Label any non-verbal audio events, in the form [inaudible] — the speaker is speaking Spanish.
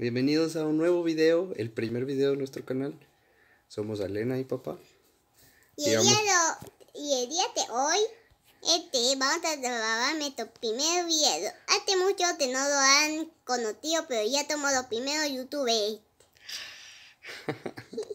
Bienvenidos a un nuevo video, el primer video de nuestro canal. Somos Alena y papá. Y, el, día de, hoy, este, vamos a grabar nuestro primer video. Hace mucho que no lo han conocido, pero ya somos los primeros youtubers. [laughs]